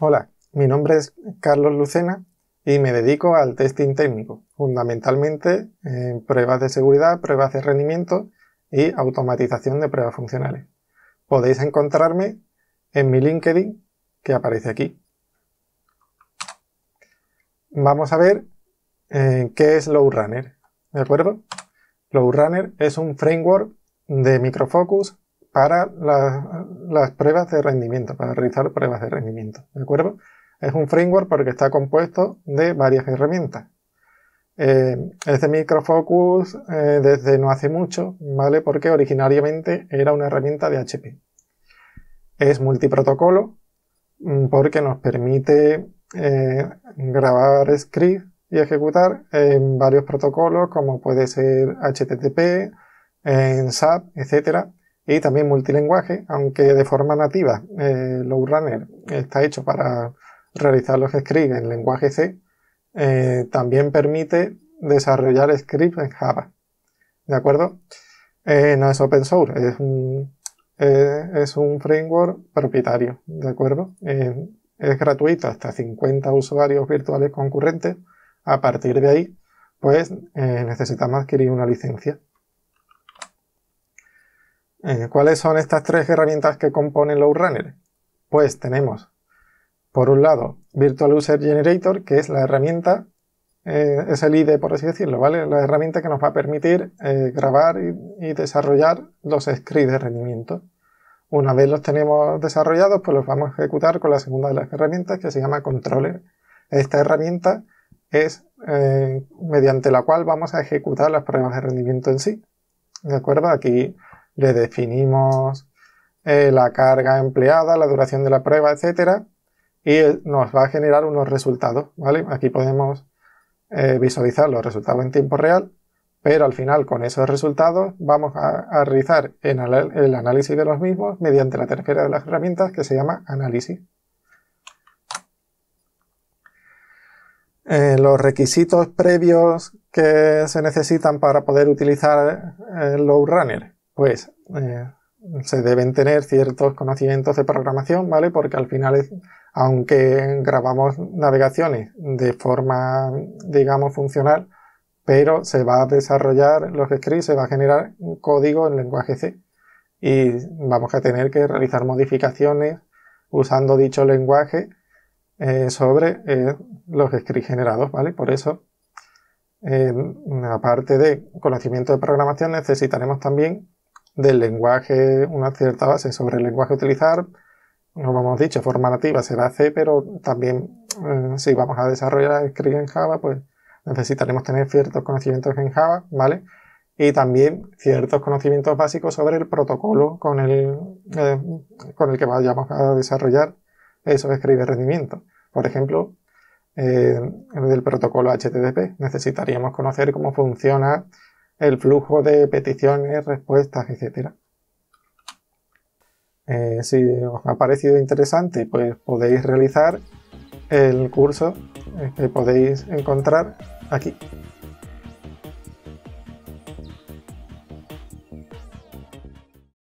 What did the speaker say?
Hola, mi nombre es Carlos Lucena y me dedico al testing técnico, fundamentalmente en pruebas de seguridad, pruebas de rendimiento y automatización de pruebas funcionales. Podéis encontrarme en mi LinkedIn que aparece aquí. Vamos a ver eh, qué es Lowrunner, ¿de acuerdo? Lowrunner es un framework de microfocus para las pruebas de rendimiento, para realizar pruebas de rendimiento. ¿De acuerdo? Es un framework porque está compuesto de varias herramientas. Eh, de Microfocus eh, desde no hace mucho, ¿vale? Porque originariamente era una herramienta de HP. Es multiprotocolo mm, porque nos permite eh, grabar script y ejecutar en varios protocolos como puede ser HTTP, en SAP, etcétera, y también multilenguaje, aunque de forma nativa eh, Lowrunner está hecho para realizar los scripts en lenguaje C, eh, también permite desarrollar scripts en Java. ¿De acuerdo? Eh, no es open source, es un, eh, es un framework propietario, ¿de acuerdo? es gratuito hasta 50 usuarios virtuales concurrentes. A partir de ahí, pues necesitamos adquirir una licencia. Eh, ¿Cuáles son estas tres herramientas que componen Lowrunner? Pues tenemos, por un lado, Virtual User Generator, que es la herramienta, eh, es el IDE por así decirlo, ¿vale? La herramienta que nos va a permitir eh, grabar y, y, desarrollar los scripts de rendimiento. Una vez los tenemos desarrollados, pues los vamos a ejecutar con la segunda de las herramientas que se llama Controller. Esta herramienta es mediante la cual vamos a ejecutar las pruebas de rendimiento en sí. ¿De acuerdo? Aquí le definimos eh, la carga empleada, la duración de la prueba, etcétera, y nos va a generar unos resultados, ¿vale? Aquí podemos eh, visualizar los resultados en tiempo real, pero al final con esos resultados vamos a, realizar el, análisis de los mismos mediante la tercera de las herramientas que se llama análisis. Eh, los requisitos previos que se necesitan para poder utilizar el Low pues eh, se deben tener ciertos conocimientos de programación, ¿vale? Porque al final, es, aunque grabamos navegaciones de forma, digamos, funcional, pero se va a desarrollar los scripts, se va a generar código en lenguaje C y vamos a tener que realizar modificaciones usando dicho lenguaje eh, sobre eh, los scripts generados, ¿vale? Por eso, aparte de conocimiento de programación, necesitaremos también del lenguaje, una cierta base sobre el lenguaje a utilizar. Como hemos dicho, forma nativa será C, pero también eh, si vamos a desarrollar Escribe en Java, pues necesitaremos tener ciertos conocimientos en Java, ¿vale? Y también ciertos conocimientos básicos sobre el protocolo con el, eh, que vayamos a desarrollar esos Escribe de rendimiento. Por ejemplo, eh, del protocolo HTTP necesitaríamos conocer cómo funciona el flujo de peticiones, respuestas, etc. Eh, si os ha parecido interesante, pues podéis realizar el curso eh, que podéis encontrar aquí.